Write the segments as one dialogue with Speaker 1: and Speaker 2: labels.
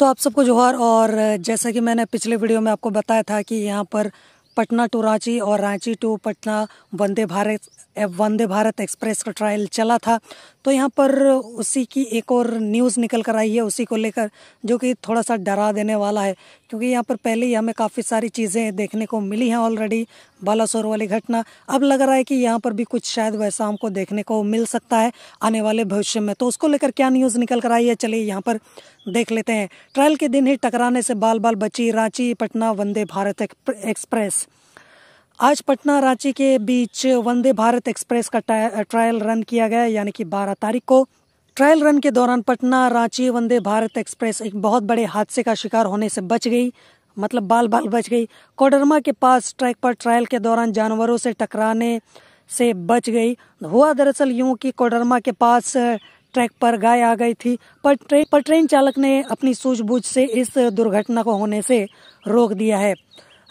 Speaker 1: तो आप सबको जोहार और जैसा कि मैंने पिछले वीडियो में आपको बताया था कि यहाँ पर पटना टू रांची और रांची टू पटना वंदे भारत वंदे भारत एक्सप्रेस का ट्रायल चला था तो यहाँ पर उसी की एक और न्यूज़ निकल कर आई है उसी को लेकर जो कि थोड़ा सा डरा देने वाला है क्योंकि यहाँ पर पहले ही हमें काफ़ी सारी चीज़ें देखने को मिली हैं ऑलरेडी बालासोर वाली घटना अब लग रहा है कि यहाँ पर भी कुछ शायद वैसा हमको देखने को मिल सकता है आने वाले भविष्य में तो उसको लेकर क्या न्यूज़ निकल कर आई है चलिए यहाँ पर देख लेते हैं ट्रायल के दिन ही टकराने से बाल बाल बची रांची पटना वंदे भारत एक्सप्रेस आज पटना रांची के बीच वंदे भारत एक्सप्रेस का ट्रायल रन किया गया यानी कि 12 तारीख को ट्रायल रन के दौरान पटना रांची वंदे भारत एक्सप्रेस एक बहुत बड़े हादसे का शिकार होने से बच गई मतलब बाल बाल बच गई कोडरमा के पास ट्रैक पर ट्रायल के दौरान जानवरों से टकराने से बच गई हुआ दरअसल यूं कि कोडरमा के पास ट्रैक पर गाय आ गई थी पर ट्रेन पर ट्रेन चालक ने अपनी सूझबूझ से इस दुर्घटना को होने से रोक दिया है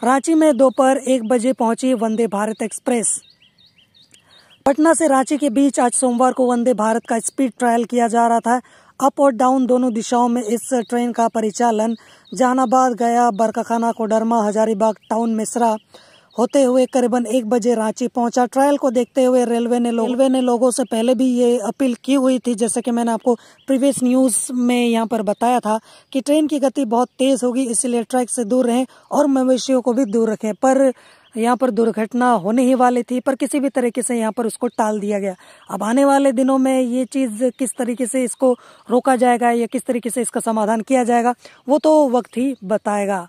Speaker 1: रांची में दोपहर एक बजे पहुंची वंदे भारत एक्सप्रेस पटना से रांची के बीच आज सोमवार को वंदे भारत का स्पीड ट्रायल किया जा रहा था अप और डाउन दोनों दिशाओं में इस ट्रेन का परिचालन जहानाबाद गया बरकाखाना कोडरमा हजारीबाग टाउन मिश्रा होते हुए करीबन एक बजे रांची पहुंचा ट्रायल को देखते हुए रेलवे ने रेलवे ने लोगों से पहले भी ये अपील की हुई थी जैसे कि मैंने आपको प्रीवियस न्यूज़ में यहाँ पर बताया था कि ट्रेन की गति बहुत तेज़ होगी इसलिए ट्रैक से दूर रहें और मवेशियों को भी दूर रखें पर यहाँ पर दुर्घटना होने ही वाली थी पर किसी भी तरीके से यहाँ पर उसको टाल दिया गया अब आने वाले दिनों में ये चीज़ किस तरीके से इसको रोका जाएगा या किस तरीके से इसका समाधान किया जाएगा वो तो वक्त ही बताएगा